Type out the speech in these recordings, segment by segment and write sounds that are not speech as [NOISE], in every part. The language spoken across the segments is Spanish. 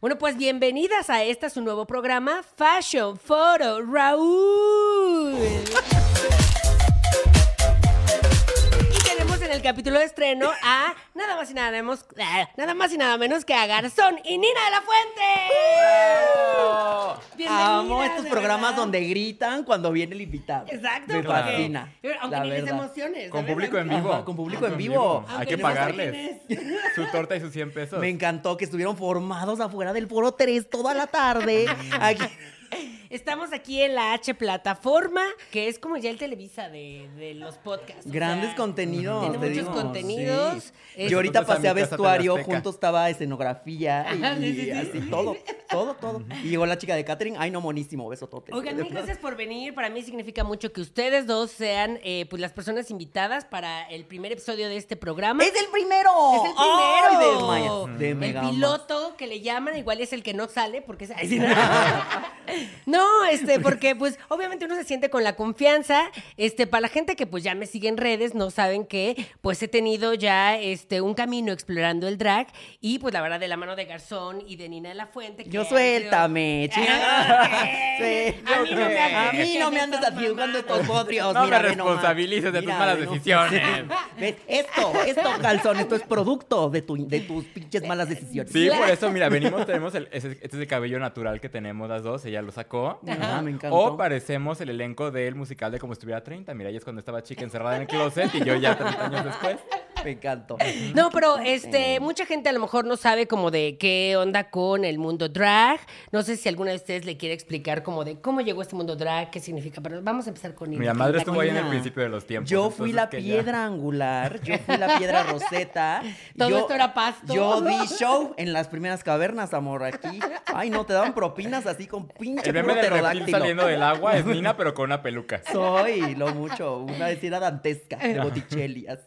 Bueno, pues bienvenidas a este su nuevo programa, Fashion Photo Raúl. capítulo de estreno a nada más y nada menos, eh, nada más y nada menos que a Garzón y Nina de la Fuente. Vamos estos programas donde gritan cuando viene el invitado. Exacto. Nina, Aunque ni emociones. Con público en vivo. con público en vivo. Hay que pagarles [LAUGHS] su torta y sus 100 pesos. Me encantó que estuvieron formados afuera del foro 3 toda la tarde. [LAUGHS] Aquí [LAUGHS] Estamos aquí en la H plataforma, que es como ya el Televisa de, los podcasts. Grandes contenidos. Tiene muchos contenidos. Sí. Este, Yo ahorita pasé a vestuario, junto estaba escenografía [LAUGHS] ah, y, así todo, todo, todo. Y llegó la chica de Katherine ay no, monísimo, beso Oigan, mil [LAUGHS] gracias por venir. Para mí significa mucho que ustedes dos sean eh, pues las personas invitadas para el primer episodio de este programa. ¡Es el primero! ¡Es el primero! de, el piloto que le llaman, igual es el que no sale, porque es... No, este, porque pues obviamente uno se siente con la confianza. Este, para la gente que pues ya me sigue en redes, no saben que pues he tenido ya este un camino explorando el drag y pues la verdad de la mano de Garzón y de Nina de la Fuente. yo suéltame, ah, [LAUGHS] a mí no me, a mí No me responsabilices de tus malas decisiones. [LAUGHS] Esto, esto, Garzón, esto es producto de, tu, tus pinches malas decisiones. Sí, por eso, mira, venimos, tenemos el, este, es el cabello natural que tenemos las dos, ella sacó. Ah, o parecemos el elenco del musical de Como estuviera 30. Mira, ella es cuando estaba chica encerrada en el closet y yo ya 30 años después. [LAUGHS] Me encantó. No, pero este, mucha gente a lo mejor no sabe como de qué onda con el mundo drag. No sé si alguna de ustedes le quiere explicar como de cómo llegó este mundo drag, qué significa. Pero vamos a empezar con Mi madre estuvo ahí en el principio de los tiempos. Yo fui la piedra angular, yo fui la piedra [LAUGHS] roseta. Todo esto era pasto. Yo di show en las primeras cavernas, amor, aquí. Ay, no, te daban propinas así con pinche el meme de saliendo del agua es Nina, pero con una peluca. Soy, lo mucho. Una vecina dantesca de Botticelli, así.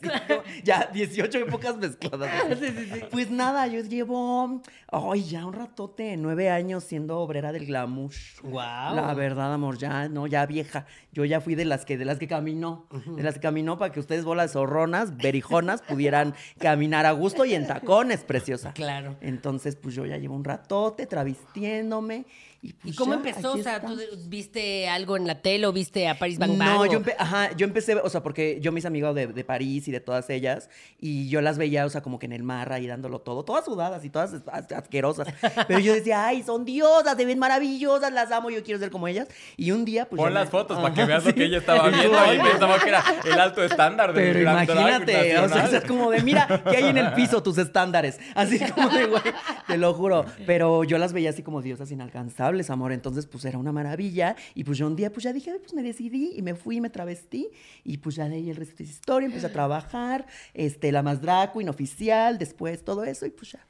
Ya, 18 [LAUGHS] épocas mezcladas. [LAUGHS] Pues nada, yo llevo, ay, ya un ratote, nueve años siendo obrera del glamour. Wow. La verdad, amor, ya, no, ya vieja. Yo ya fui de las que, de las que caminó, de las que caminó para que ustedes bolas zorronas, berijonas, pudieran caminar a gusto y en tacones, preciosa. Claro. Entonces, pues yo ya llevo un ratote travistiéndome. ¿Y, pues cómo empezó? O sea, ¿tú viste algo en la tele o viste a Paris Bang Bang? No, yo, empecé, o sea, porque yo mis amigos de, de, París y de todas ellas, y yo las veía, o sea, como que en el mar ahí dándolo todo, todas sudadas y todas asquerosas. [LAUGHS] Pero yo decía, ay, son diosas, se ven maravillosas, las amo, yo quiero ser como ellas. Y un día, pues. Pon las fotos para que veas lo que ella estaba viendo y pensaba que era el alto estándar de Pero imagínate, o sea, es como de, mira, ¿qué hay en el piso tus estándares. Así como de, güey, te lo juro. Pero yo las veía así como diosas inalcanzables amor. Entonces, pues era una maravilla. Y pues yo un día, pues ya dije, pues me decidí y me fui y me travestí. Y pues ya de el resto de historia. Empecé a trabajar, este, la más drag inoficial después todo eso y pues ya.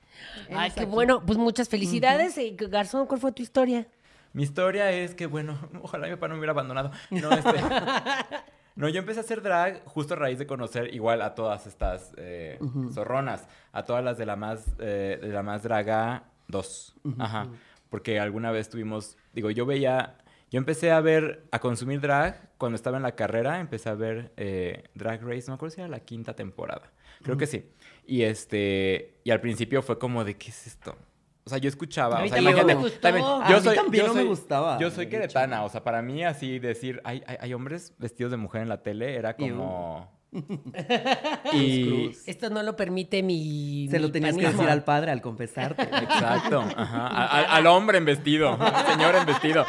Ay, qué bueno. Pues muchas felicidades. Garzón, ¿cuál fue tu historia? Mi historia es que, bueno, [LAUGHS] ojalá mi papá no me hubiera abandonado. Este, [LAUGHS] no, yo empecé a hacer drag justo a raíz de conocer igual a todas estas eh, zorronas, a todas las de la más, eh, de la más draga 2. Ajá porque alguna vez tuvimos, digo, yo veía, yo empecé a ver, a consumir drag cuando estaba en la carrera, empecé a ver eh, Drag Race, no me acuerdo si era la quinta temporada, creo que sí. Y este, y al principio fue como de, ¿qué es esto? O sea, yo escuchaba. A también, me gustó. yo también me gustaba. Yo soy queretana. O sea, para mí así decir, hay, hombres vestidos de mujer en la tele era como... [LAUGHS] y esto no lo permite mi. Se lo tenías que decir al padre al confesarte. [LAUGHS] Exacto. Ajá. al, hombre en vestido, al señor en vestido.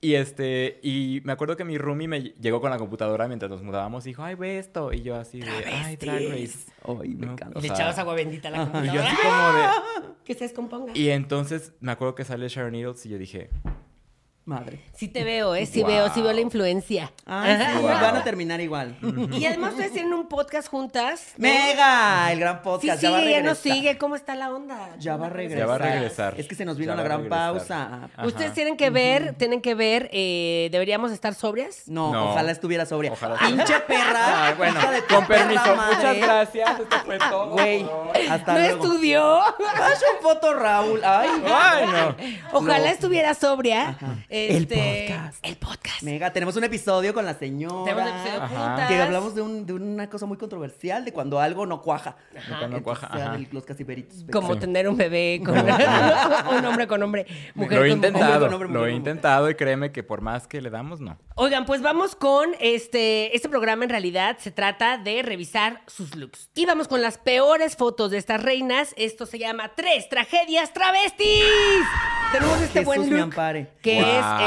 Y este, y me acuerdo que mi roomie me llegó con la computadora mientras nos mudábamos y dijo, ay, ve esto. Y yo así de, ay, Drag Race. Ay, me encanta. Le echabas agua bendita a la computadora. Y yo así como de... Que se descomponga. Y entonces me acuerdo que sale Sharon Needles y yo dije, Madre. Sí te veo, ¿eh? Sí veo, sí veo la influencia. Ah, sí, Van a terminar igual. Y además ustedes tienen un podcast juntas. ¡Mega! El gran podcast. Sí, ya, sí, ya nos sigue. ¿Cómo está la onda? Ya va a regresar. Ya va a regresar. Es que se nos vino la gran pausa. Ustedes tienen que ver, tienen que ver, eh, ¿deberíamos estar sobrias? No, ojalá estuviera sobria. pinche perra! Ah, bueno, con permiso. Muchas ¿eh? gracias. Esto fue [LAUGHS] todo. Güey, hasta no estudió. Haz un foto, Raúl. Ay, bueno. Ojalá estuviera sobria el este, podcast. El podcast. Mega, tenemos un episodio con la señora. Tenemos un episodio Que hablamos de, una cosa muy controversial, de cuando algo no cuaja. cuando no cuaja. Ajá. los Como tener un bebé con [LAUGHS] un hombre con hombre, mujer lo he intentado, Lo he intentado y créeme que por más que le damos, no. Oigan, pues vamos con este, este programa en realidad se trata de revisar sus looks. Y vamos con las peores fotos de estas reinas. Esto se llama Tres Tragedias Travestis. Este que es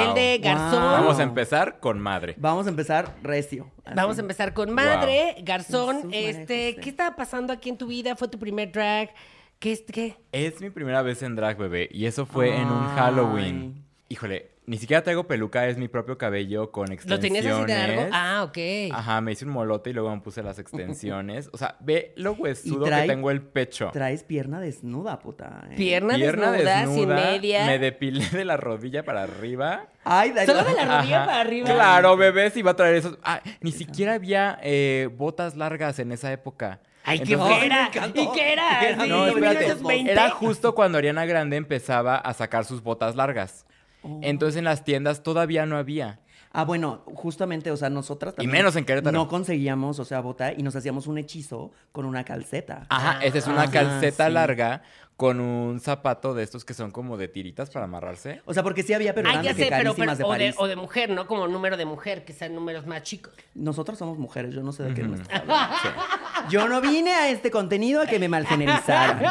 el de garzón. Vamos a empezar con madre. Vamos a empezar recio. Vamos a empezar con madre, garzón. este, ¿qué estaba pasando aquí en tu vida? ¿Fue tu primer drag? ¿Qué es qué? Es mi primera vez en drag, bebé, y eso fue en un Halloween. Híjole, ni siquiera traigo peluca, es mi propio cabello con extensiones. ¿Lo tenías así de largo? Ah, ok. Ajá, me hice un molote y luego me puse las extensiones. O sea, ve lo [LAUGHS] huesudo que tengo el pecho. Traes pierna desnuda, puta. ¿eh? Pierna, desnuda, media. Me depilé de la rodilla para arriba. Ay, Solo de la rodilla para arriba. Claro, bebé, si iba a traer eso. Ah, ni siquiera había eh, botas largas en esa época. Ay, qué [LAUGHS] ¿Y qué era? ¿Y qué era? Era justo cuando Ariana Grande empezaba a sacar sus botas largas. Oh. Entonces en las tiendas todavía no había. Ah, bueno, justamente, o sea, nosotras también. Y menos en Querétaro. No conseguíamos, o sea, bota y nos hacíamos un hechizo con una calceta. Ajá, esa es una calceta ah, larga con un zapato de estos que son como de tiritas para amarrarse. O sea, porque sí había, pero Ay, o, de, mujer, ¿no? Como número de mujer, que sean números más chicos. Nosotros somos mujeres, yo no sé de qué Yo no vine a este contenido a que me malgenerizaran.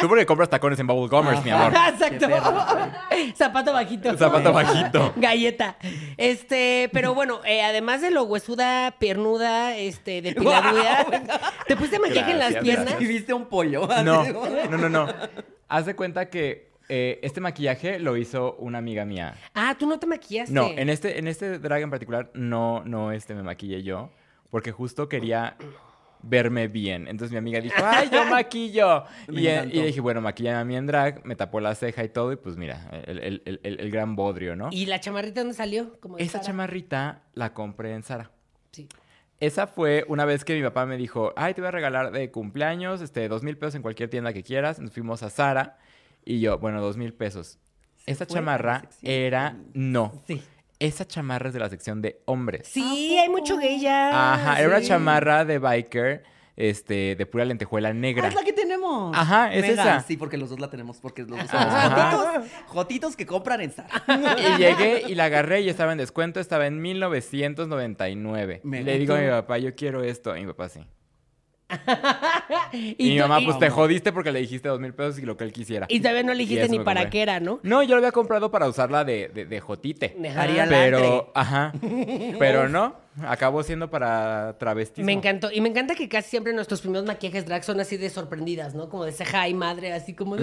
Tú porque compras tacones en Bubble Commerce, mi amor. Exacto. [LAUGHS] Zapato bajito. Zapato bajito. [LAUGHS] Galleta. Este, pero bueno, eh, además de lo huesuda, pernuda, este, de piladura [LAUGHS] ¿te pusiste maquillaje en las piernas? ¿Y viste un pollo? No, no, no, no. [LAUGHS] haz de cuenta que eh, este maquillaje lo hizo una amiga mía. Ah, tú no te maquillaste. No, en este, en este drag en particular no, no este me maquillé yo, porque justo quería verme bien. Entonces mi amiga dijo, [LAUGHS] ¡ay, yo maquillo! y, eh, y, dije, bueno, maquilla a mí en drag, me tapó la ceja y todo, y pues mira, el, gran bodrio, ¿no? ¿Y la chamarrita dónde salió? Como Esa chamarrita la compré en Sara. Sí. Esa fue una vez que mi papá me dijo, ay, te voy a regalar de cumpleaños, este, dos mil pesos en cualquier tienda que quieras. Nos fuimos a Sara y yo, bueno, dos mil pesos. Esa chamarra era, no. Sí. Esa chamarra es de la sección de hombres. Sí, hay mucho gay ya. Ajá, era una chamarra de biker este, de pura lentejuela negra. Ah, es la que tenemos. Ajá, es esa. Sí, porque los dos la tenemos, porque los dos somos jotitos, jotitos que compran en Sara. [LAUGHS] Y llegué y la agarré y estaba en descuento, estaba en 1999. Le digo a mi papá, yo quiero esto. Y mi papá sí. [LAUGHS] y, mi mamá, pues te jodiste porque le dijiste dos mil pesos y lo que él quisiera. Y todavía no le dijiste ni para qué era, ¿no? No, yo lo había comprado para usarla de, de, de jotite. Dejaría ah. pero, ajá. [LAUGHS] Pero no, acabó siendo para travestismo. Me encantó. Y me encanta que casi siempre nuestros primeros maquillajes drag son así de sorprendidas, ¿no? Como de ceja y madre, así como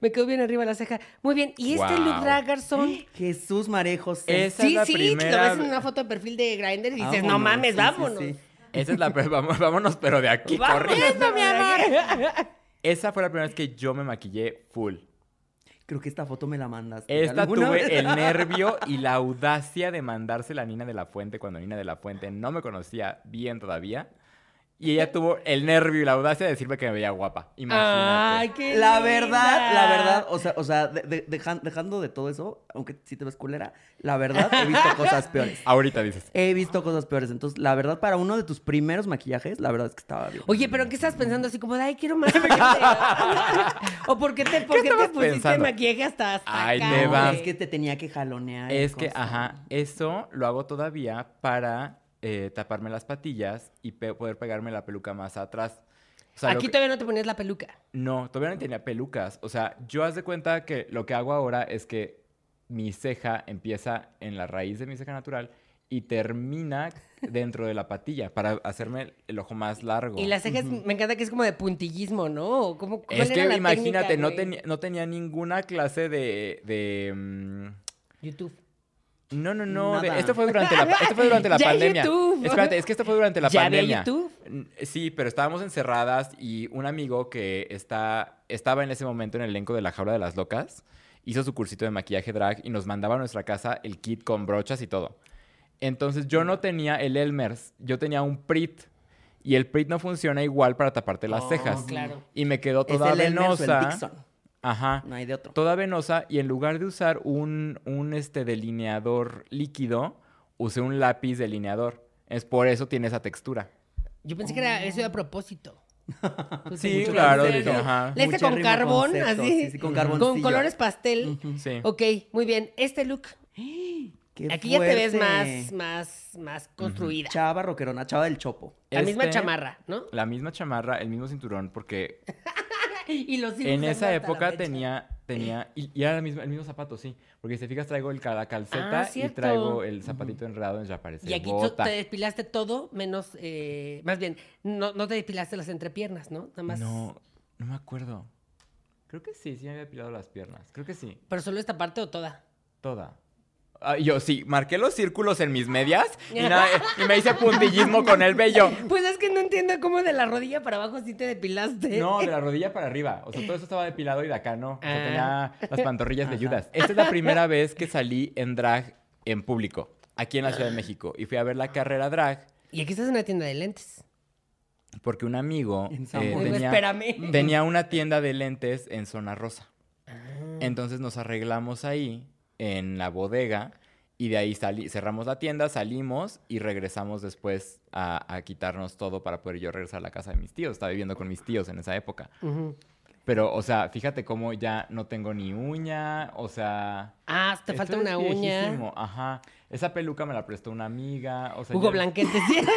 me quedo bien arriba la ceja. Muy bien. ¿Y este look drag, Garzón? [GASPS] Jesús Marejos. Sí, sí, sí. Primera... Lo en una foto de perfil de Grindr y ah, dices, no mames, vámonos. Esa es la Vámonos, pero de aquí corriendo. mi Esa fue la primera vez que yo me maquillé full. Creo que esta foto me la mandas. Esta tuve el [LAUGHS] nervio y la audacia de mandarse la Nina de la Fuente cuando Nina de la Fuente no me conocía bien todavía. Y ella tuvo el nervio y la audacia de decirme que me veía guapa. Imagínate. Ay, qué la verdad, la verdad, o sea, o sea dejando de todo eso, aunque si te ves culera, la verdad he visto [LAUGHS] cosas peores. Ahorita dices. He visto cosas peores. Entonces, la verdad, para uno de tus primeros maquillajes, la verdad es que estaba bien. Oye, pero ¿qué estás pensando? Así como, ay, quiero más [LAUGHS] ¿O por qué te, por ¿Qué pusiste maquillaje hasta, ay, me Es que te tenía que jalonear. Es que, ajá, eso lo hago todavía para eh, taparme las patillas y poder pegarme la peluca más atrás. Aquí todavía no te ponías la peluca. No, todavía no tenía pelucas. O sea, yo haz de cuenta que lo que hago ahora es que mi ceja empieza en la raíz de mi ceja natural y termina dentro de la patilla para hacerme el ojo más largo. Y las cejas, me encanta que es como de puntillismo, ¿no? es que imagínate, no, no tenía ninguna clase de... Mm, YouTube. No, no, no. Esto fue durante la, fue durante la [LAUGHS] pandemia. Espérate, es que esto fue durante la pandemia. Sí, pero estábamos encerradas y un amigo que está, estaba en ese momento en el elenco de La Jaula de las Locas hizo su cursito de maquillaje drag y nos mandaba a nuestra casa el kit con brochas y todo. Entonces yo no tenía el Elmers, yo tenía un Prit. Y el Prit no funciona igual para taparte las oh, cejas. Y me quedó toda venosa. Ajá. No hay de otro. Toda venosa y en lugar de usar un, un este delineador líquido, usé un lápiz delineador. Es por eso tiene esa textura. Yo pensé que era eso a propósito. [LAUGHS] sí, claro. Le con carbón, así. Sí, con, colores pastel. sí. Ok, muy bien. Este look. [GASPS] Aquí ya te ves más, más, más construida. Chava roquerona, chava del chopo. La misma este, chamarra, ¿no? La misma chamarra, el mismo cinturón, porque [LAUGHS] [LAUGHS] y los En esa época tenía, tenía, [LAUGHS] y, era el mismo, el mismo, zapato, sí. Porque si te fijas, traigo el, la calceta ah, y traigo el zapatito enredado, ya enredado en aparece. Y aquí te despilaste todo, menos, eh, más bien, no, no te despilaste las entrepiernas, ¿no? Nada más. No, no me acuerdo. Creo que sí, sí me había depilado las piernas. Creo que sí. ¿Pero solo esta parte o toda? Toda. Ah, yo sí, marqué los círculos en mis medias y, me hice puntillismo con el vello. Pues es que no entiendo cómo de la rodilla para abajo sí te depilaste. No, de la rodilla para arriba. O sea, todo eso estaba depilado y de acá no. O tenía ah. las pantorrillas de Judas. Esta es la primera vez que salí en drag en público, aquí en la Ciudad de México. Y fui a ver la carrera drag. Y aquí estás en una tienda de lentes. Porque un amigo eh, tenía una tienda de lentes en Zona Rosa. Ah. Entonces nos arreglamos ahí en la bodega y de ahí cerramos la tienda, salimos y regresamos después a, quitarnos todo para poder yo regresar a la casa de mis tíos. Estaba viviendo con mis tíos en esa época. Pero, o sea, fíjate cómo ya no tengo ni uña, o sea... Ah, te falta una uña. Ajá. Esa peluca me la prestó una amiga, Hugo Blanquete,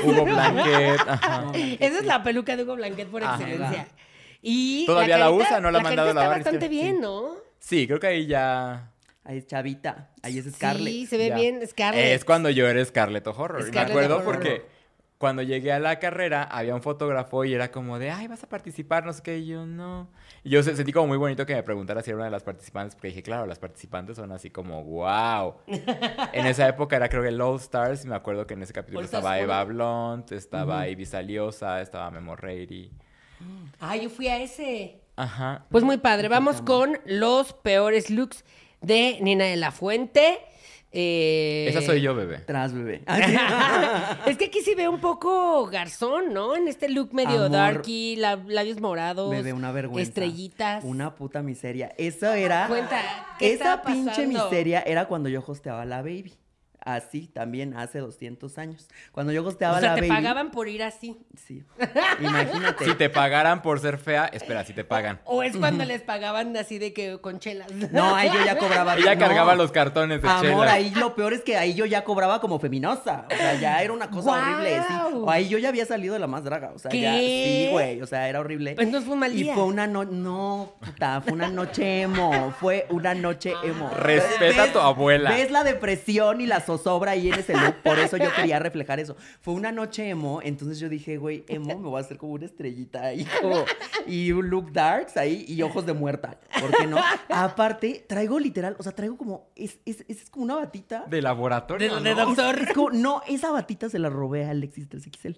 Blanquet, Hugo [LAUGHS] Esa es la peluca de Hugo Blanquet por excelencia. Y... Todavía la, usa, no la, ha mandado a lavar. está bastante bien, ¿no? Sí, creo que ahí ya... Ahí es Chavita, ahí es Scarlett. Sí, se ve bien Scarlett. Es cuando yo era Scarlett O'Horror. me acuerdo porque cuando llegué a la carrera había un fotógrafo y era como de, ay, vas a participar, no sé qué, yo no. Y yo sentí como muy bonito que me preguntara si era una de las participantes, porque dije, claro, las participantes son así como, wow. [LAUGHS] en esa época era creo que All Stars, y me acuerdo que en ese capítulo estaba Eva Blunt, estaba uh Saliosa, estaba Memo Reiri. Ah, yo fui a ese. Ajá. Pues muy padre, vamos con los peores looks de Nina de la Fuente. Eh, esa soy yo, bebé. Tras bebé. [LAUGHS] [LAUGHS] es que aquí sí ve un poco garzón, ¿no? En este look medio darky, labios morados. Bebé, una vergüenza. Estrellitas. Una puta miseria. Eso era. Cuenta. esa pinche miseria era cuando yo hosteaba la baby así también hace 200 años. Cuando yo gosteaba o sea, te pagaban por ir así. Sí. Imagínate. Si te pagaran por ser fea, espera, si te pagan. O, es cuando les pagaban así de que con chelas. No, ahí yo ya cobraba. Ella cargaba los cartones de Amor, ahí lo peor es que ahí yo ya cobraba como feminosa. O sea, ya era una cosa horrible. O ahí yo ya había salido de la más draga. O sea, Sí, güey. O sea, era horrible. Pues no fue un mal Y fue una noche. No, puta, fue una noche emo. Fue una noche emo. Respeta a tu abuela. Ves la depresión y la sociedad sobra ahí en ese look. Por eso yo quería [LAUGHS] reflejar eso. Fue una noche emo, entonces yo dije, güey, emo, me voy a hacer como una estrellita ahí. [LAUGHS] y un look darks ahí y ojos de muerta. ¿Por qué no? Aparte, traigo literal, o sea, traigo como. Es, es, como una batita. De laboratorio. De, ¿no? doctor. no, esa batita se la robé a Alexis 3XL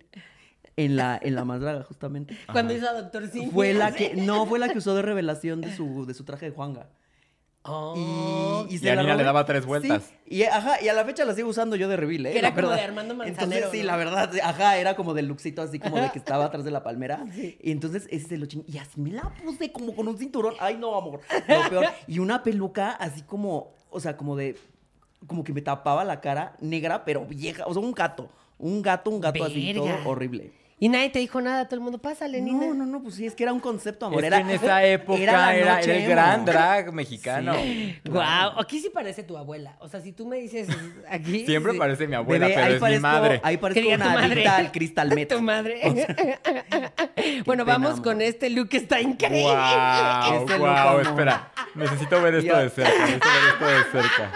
en la, en la justamente. Cuando hizo a Doctor Fue [LAUGHS] que, no, fue la que usó de revelación de su, de su traje de Juanga. Oh. y, la Nina le daba tres vueltas. y, y a la fecha la sigo usando yo de reveal, ¿eh? era como de Armando Manzanero. Entonces, sí, la verdad, ajá, era como del luxito, así como de que estaba atrás de la palmera. [LAUGHS] Y entonces, ese lo ching... Y así me la puse como con un cinturón. Ay, no, amor. Y una peluca así como, o sea, como de... Como que me tapaba la cara negra, pero vieja. O sea, un gato. Un gato, un gato así, todo horrible. Y nadie te dijo nada, todo el mundo, pásale, Nina. No, no, no, pues sí, es que era un concepto, amor. en esa época era, el gran drag mexicano. Wow, aquí sí parece tu abuela. O sea, si tú me dices aquí... Siempre parece mi abuela, pero es mi madre. Ahí parece una madre? al cristal Es Tu madre. [LAUGHS] [LAUGHS] bueno, vamos con este look que está increíble. Wow, [LAUGHS] espera. Necesito ver esto de cerca, necesito ver esto de cerca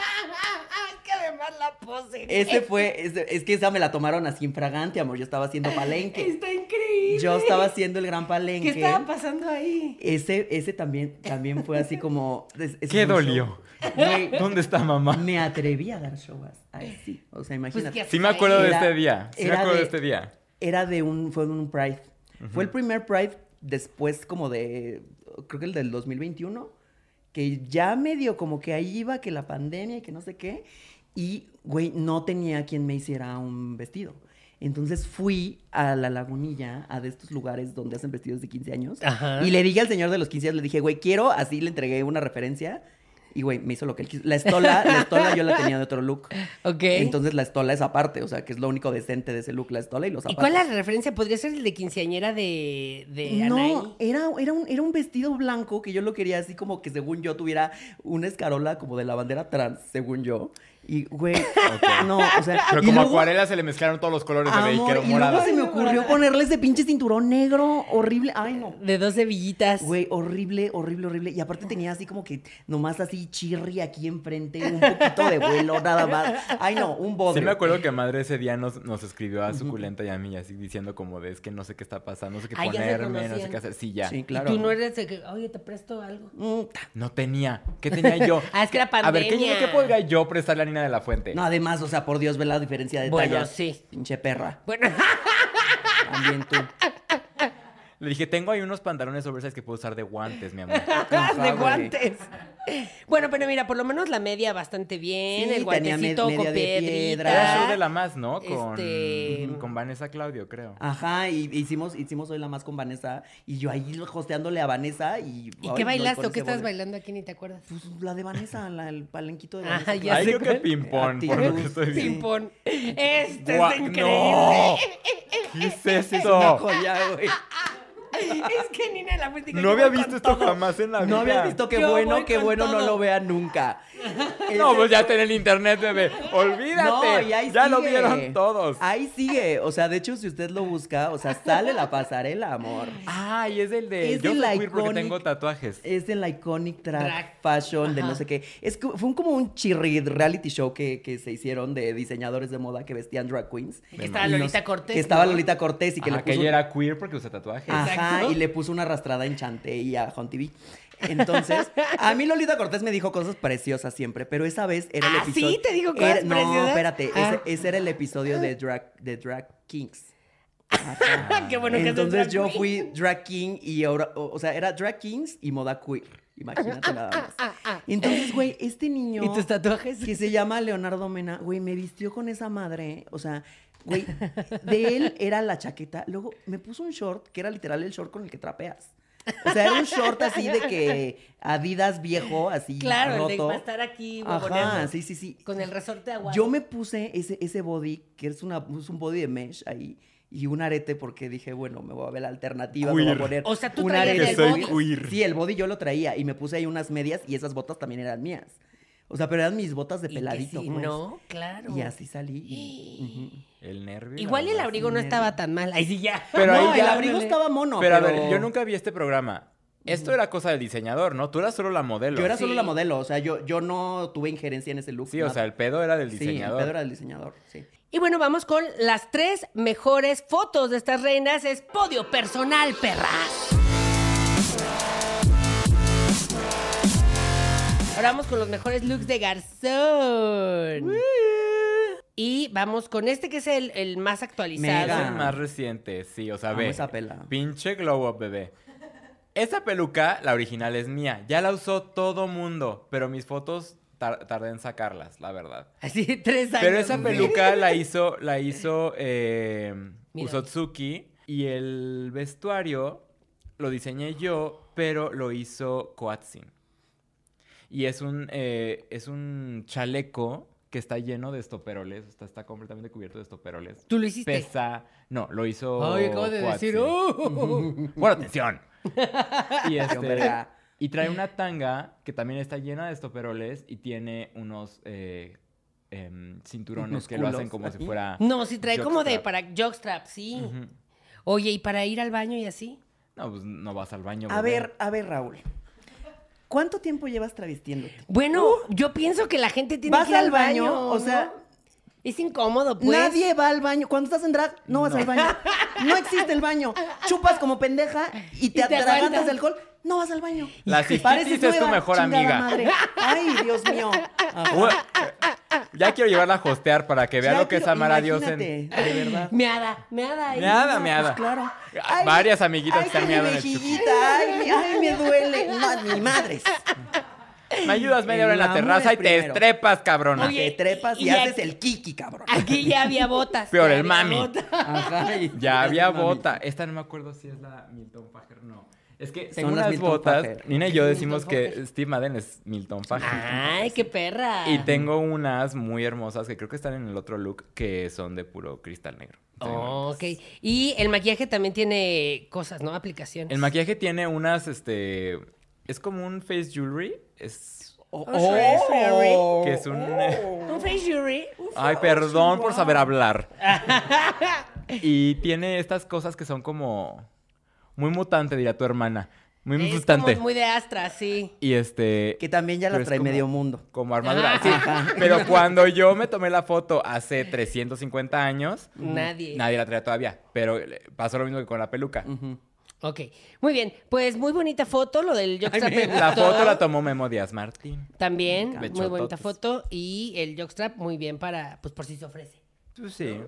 pose. Ese fue, es, que esa me la tomaron así infragante, amor. Yo estaba haciendo palenque. Está increíble. Yo estaba haciendo el gran palenque. ¿Qué estaba pasando ahí? Ese, ese también, también fue así como. ¿Qué dolió? ¿Dónde está mamá? Me atreví a dar ahí sí, O sea, pues imagínate. sí me acuerdo de este día. Sí me acuerdo de, este día. Era de un, fue un Pride. Fue el primer Pride después como de, creo que el del 2021 que ya medio como que ahí iba que la pandemia y que no sé qué, y, güey, no tenía quien me hiciera un vestido. Entonces fui a la lagunilla, a de estos lugares donde hacen vestidos de 15 años. Y le dije al señor de los 15 años, le dije, güey, quiero, así le entregué una referencia. Y güey, me hizo lo que él quiso. La estola, la estola yo la tenía de otro look. Ok. Entonces la estola es aparte, o sea, que es lo único decente de ese look, la estola y los zapatos. ¿Y cuál es la referencia? ¿Podría ser el de quinceañera de, de No, Era, era, un, era un vestido blanco que yo lo quería así como que según yo tuviera una escarola como de la bandera trans, según yo. Y, güey, no, o sea... Pero como acuarela se le mezclaron todos los colores de bebiquero morado. Y luego se me ocurrió ponerle ese pinche cinturón negro horrible. Ay, no. De dos cebillitas Güey, horrible, horrible, horrible. Y aparte tenía así como que nomás así chirri aquí enfrente, un poquito de vuelo, nada más. Ay, no, un bodrio. Sí me acuerdo que madre ese día nos, nos escribió a Suculenta y a mí así diciendo como de es que no sé qué está pasando, no sé qué ponerme, no sé qué hacer. Sí, ya. Sí, claro. Y tú no eres de que, oye, te presto algo. Mm, no tenía. ¿Qué tenía yo? [LAUGHS] ah, es que era A ver, ¿qué, qué podría yo prestarle a de la Fuente. No, además, o sea, por Dios, ve la diferencia de bueno, sí. Pinche perra. Bueno. [LAUGHS] También tú. Le dije, tengo ahí unos pantalones oversize que puedo usar de guantes, mi amor. [LAUGHS] Ah, de guantes. [LAUGHS] Bueno, pero mira, por lo menos la media bastante bien, el guantecito media de piedra. Era show de la más, ¿no? Este, con, Este- con Vanessa Claudio, creo. Ajá, y hicimos, hicimos hoy la más con Vanessa y yo ahí hosteándole a Vanessa y. ¿Y qué bailaste o qué estás bailando? aquí? Ni te acuerdas. Pues la de Vanessa, la- el palenquito de Ah, Vanessa. ya Ay, sé que ping-pong, por lo que estoy diciendo. Ping-pong. Este es increíble. ¿Qué es [LAUGHS] esto? una güey. [LAUGHS] es que la No había visto esto jamás en la vida. No había visto qué bueno, qué bueno no lo vea nunca. [LAUGHS] no, pues ya está en el internet, bebé. Olvídate. No, ya lo vieron todos. Ahí sigue. O sea, de hecho, si usted lo busca, o sea, sale la pasarela, amor. Ah, es el de es Yo iconic, porque tengo tatuajes. Es el iconic track, fashion de no sé qué. Es que fue como un chirrid reality show que, se hicieron de diseñadores de moda que vestían drag queens. que estaba Lolita Cortés. Que estaba Lolita Cortés y que que era queer porque usa tatuajes. Ajá, y le puso una arrastrada en y a Hunt TV. Entonces, a mí Lolita Cortés me dijo cosas preciosas siempre, pero esa vez era el ¿Ah, ¿Sí? ¿Te digo que era, No, espérate, ah. ese, era el episodio de Drag, de drag Kings. [LAUGHS] Qué bueno Entonces yo fui drag king y ahora, o, sea, era drag kings y moda queer. Imagínate ah, nada ah, más. Entonces, güey, este niño. ¿Y tus tatuajes? Que se llama Leonardo Mena, güey, me vistió con esa madre. O sea, Güey, de él era la chaqueta. Luego me puso un short que era literal el short con el que trapeas. O sea, era un short así de que Adidas viejo, así claro, roto. estar aquí. sí, sí, sí. Con el resorte agua. Yo me puse ese, ese body, que es, una, un body de mesh ahí, y un arete porque dije, bueno, me voy a ver la alternativa, poner O sea, tú un arete. el body. Sí, el body yo lo traía y me puse ahí unas medias y esas botas también eran mías. O sea, pero eran mis botas de peladito. no, claro. Y así salí. El nervio. Igual el abrigo no estaba tan mal. Ahí sí ya. [LAUGHS] Pero el abrigo estaba mono. Pero, a ver, yo nunca vi este programa. Esto era cosa del diseñador, ¿no? Tú eras solo la modelo. Yo era solo la modelo, o sea, yo, yo no tuve injerencia en ese look. Sí, o sea, el pedo era del diseñador. Sí, el pedo era del diseñador, sí. Y bueno, vamos con las tres mejores fotos de estas reinas. Es podio personal, perra Ahora con los mejores looks de garzón. Y vamos con este que es el, más actualizado. el más reciente, sí, o sea, ve. esa Pinche glow up, bebé. Esa peluca, la original es mía. Ya la usó todo mundo, pero mis fotos tardé en sacarlas, la verdad. Así, [LAUGHS] tres años. Pero esa peluca la hizo, la hizo em, Usotsuki y el vestuario lo diseñé yo, pero lo hizo Koatsin. Y es un, eh, es un chaleco que está lleno de estoperoles, está, está completamente cubierto de estoperoles. ¿Tú lo hiciste? Pesa, no, lo hizo. Ay, acabo de decir, Bueno, ¡uh! atención. [LAUGHS] y, este, y trae una tanga que también está llena de estoperoles y tiene unos eh, em, cinturones que lo hacen como si fuera. No, si trae como de para jockstrap, sí. Oye, ¿y para ir al baño y así? No, pues no vas al baño. A ver, a ver, Raúl. ¿Cuánto tiempo llevas travestiéndote? Bueno, uh. yo pienso que la gente tiene que ir al baño. O sea, es incómodo, pues. Nadie va al baño. Cuando estás en drag, no, vas al baño. [LAUGHS] No existe el baño. Chupas como pendeja y te, atragantas de alcohol. No vas al baño. La cistitis es tu mejor amiga. Ay, Dios mío. Ya quiero llevarla a hostear para que vea lo que es amar a Dios en, de verdad. Meada, meada. Meada, me Pues claro. Varias amiguitas Están que Ay mi mi Ay, ay, me duele. No, ni madres. [LAUGHS] Me ayudas medio hora en la terraza y te estrepas, cabrón. te trepas y, haces el kiki, cabrón. Aquí ya había botas. Peor, el mami. [LAUGHS] ya había bota. Esta no me acuerdo si es la Milton Fager, no. Es que son las botas, Nina y yo decimos que Steve Madden es Milton Fager. ¡Ay, qué perra! Y tengo unas muy hermosas que creo que están en el otro look que son de puro cristal negro. Oh, ok. Y el maquillaje también tiene cosas, ¿no? Aplicaciones. El maquillaje tiene unas, este es como un face jewelry. Es. Oh, oh que es un. Oh. [LAUGHS] un face jewelry. Ay, perdón por saber hablar. [LAUGHS] y tiene estas cosas que son como. Muy mutante, diría tu hermana. Muy es mutante. Como muy de Astra, sí. Y este. Que también ya la trae medio mundo. Como armadura. sí. Ah. Pero cuando yo me tomé la foto hace 350 años. Nadie. Nadie la traía todavía. Pero pasó lo mismo que con la peluca. Ok, muy bien. Pues muy bonita foto, lo del jockstrap. la foto la tomó Memo Díaz Martín. También, muy bonita foto. Y el jockstrap, muy bien para, pues por si se ofrece. Pues sí.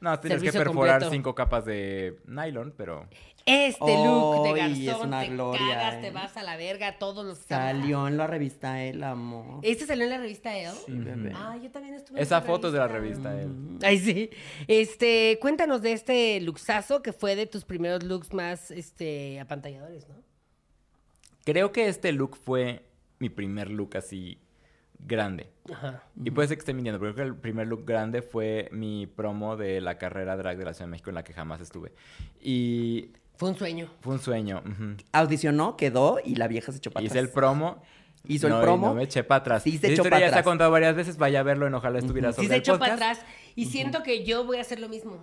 No, tienes que perforar cinco capas de nylon, pero este look de garzón, es una te gloria, cagas, eh. te vas a la verga, todos los Salió en la revista El, amor. ¿Este salió en la revista El? Sí, bebé. Ah, yo también estuve Esa en la foto es de la revista El. Ay, sí. Este, cuéntanos de este luxazo que fue de tus primeros looks más, este, apantalladores, ¿no? Creo que este look fue mi primer look así grande. Ajá. Y puede ser que esté mintiendo, pero creo que el primer look grande fue mi promo de la carrera drag de la Ciudad de México en la que jamás estuve. Y fue un sueño. Fue un sueño. Audicionó, quedó y la vieja se echó para el promo. Hizo el promo. no me eché para atrás. Sí, se echó para atrás. ya contado varias veces. Vaya a verlo en Ojalá estuviera uh Sí, echó para atrás. Y siento que yo voy a hacer lo mismo.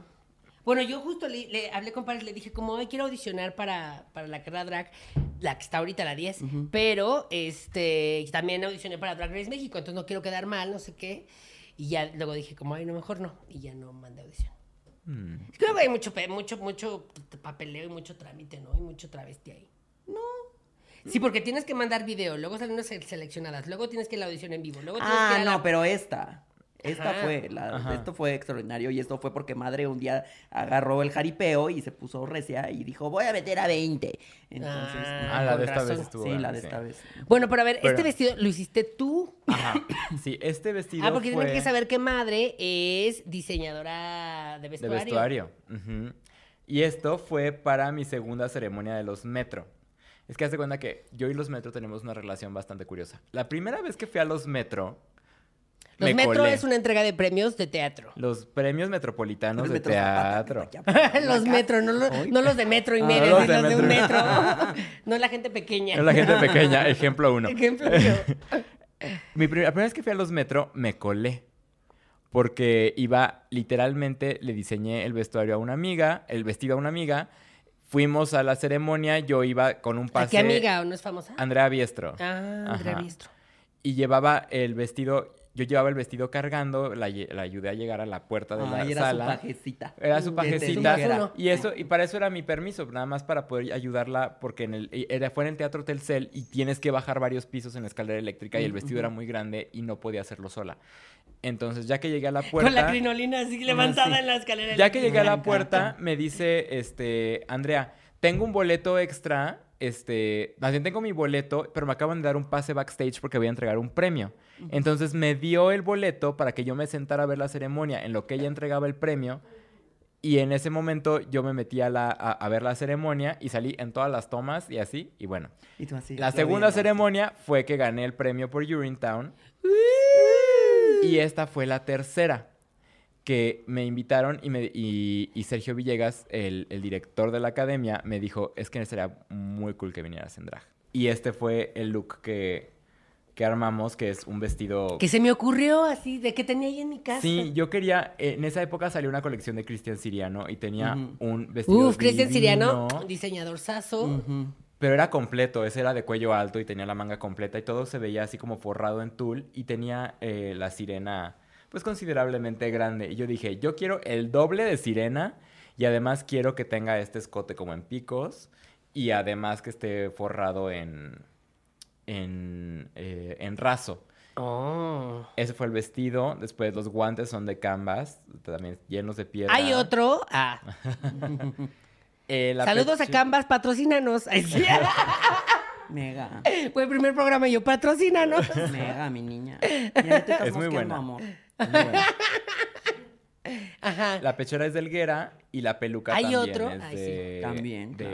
Bueno, yo justo le, hablé con Paris, le dije, como hoy quiero audicionar para, para la carrera drag, la que está ahorita, la 10, pero este también audicioné para Drag Race México, entonces no quiero quedar mal, no sé qué. Y ya luego dije, como, ay, no, mejor no. Y ya no mandé audición. Creo mm. que hay mucho, mucho, mucho papeleo y mucho trámite, ¿no? Y mucho travesti ahí. No. Sí, porque tienes que mandar video, luego salen unas seleccionadas, luego tienes que ir la audición en vivo, luego tienes ah, que no, pero esta. Esta fue, esto fue extraordinario y esto fue porque madre un día agarró el jaripeo y se puso recia y dijo, voy a meter a 20. Entonces, ah, la de esta vez estuvo. Sí, la de esta vez. Bueno, pero a ver, este vestido lo hiciste tú. Ajá. Sí, este vestido. Ah, porque tienen que saber que madre es diseñadora de vestuario. De vestuario. Y esto fue para mi segunda ceremonia de los Metro. Es que hace cuenta que yo y los Metro tenemos una relación bastante curiosa. La primera vez que fui a los Metro, los Metro es una entrega de premios de teatro. Los premios metropolitanos de teatro. [LAUGHS] los Metro, no, los de Metro y ah, medio, no los, de, un Metro. [LAUGHS] no la gente pequeña. No la gente pequeña, ejemplo uno. Ejemplo uno. [LAUGHS] Mi primera, la primera vez que fui a los Metro, me colé. Porque iba, literalmente, le diseñé el vestuario a una amiga, el vestido a una amiga. Fuimos a la ceremonia, yo iba con un pase. ¿Qué amiga o no es famosa? Andrea Biestro. Ah, Andrea Biestro. Y llevaba el vestido yo llevaba el vestido cargando, la, ayudé a llegar a la puerta de la sala. Era su pajecita. Era su pajecita. Y eso, y para eso era mi permiso, nada más para poder ayudarla, porque en el, eh, era, fue en el Teatro Telcel y tienes que bajar varios pisos en la escalera eléctrica y el mm, vestido era muy grande y no podía hacerlo sola. Entonces, ya que llegué a la puerta. Con la crinolina así levantada en la escalera eléctrica. Ya que llegué a la puerta, me dice este Andrea, tengo un boleto extra este, también tengo mi boleto, pero me acaban de dar un pase backstage porque voy a entregar un premio. Entonces me dio el boleto para que yo me sentara a ver la ceremonia en lo que ella entregaba el premio. Y en ese momento yo me metí a, ver la ceremonia y salí en todas las tomas y así, y bueno. la segunda ceremonia fue que gané el premio por Urinetown. town Y esta fue la tercera que me invitaron y, me, y, Sergio Villegas, el, director de la academia, me dijo, es que sería muy cool que vinieras en drag. Y este fue el look que, que armamos, que es un vestido... Que se me ocurrió así, de que tenía ahí en mi casa. Sí, yo quería, eh, en esa época salió una colección de Cristian Siriano y tenía un vestido... Uf, Cristian Siriano, diseñador saso. Pero era completo, ese era de cuello alto y tenía la manga completa y todo se veía así como forrado en tul y tenía eh, la sirena pues considerablemente grande. Y yo dije, yo quiero el doble de sirena y además quiero que tenga este escote como en picos y además que esté forrado en, en, eh, en raso. Oh. Ese fue el vestido. Después los guantes son de canvas, también llenos de piedra. Hay otro. Ah. [LAUGHS] Eh, Saludos a Canvas, patrocínanos. [LAUGHS] [LAUGHS] Mega. Fue el primer programa y yo, patrocina, ¿no? Mega, mi niña. [LAUGHS] es muy bueno Amor. Ajá. La pechera es delguera y la peluca ¿Hay también otro? También, de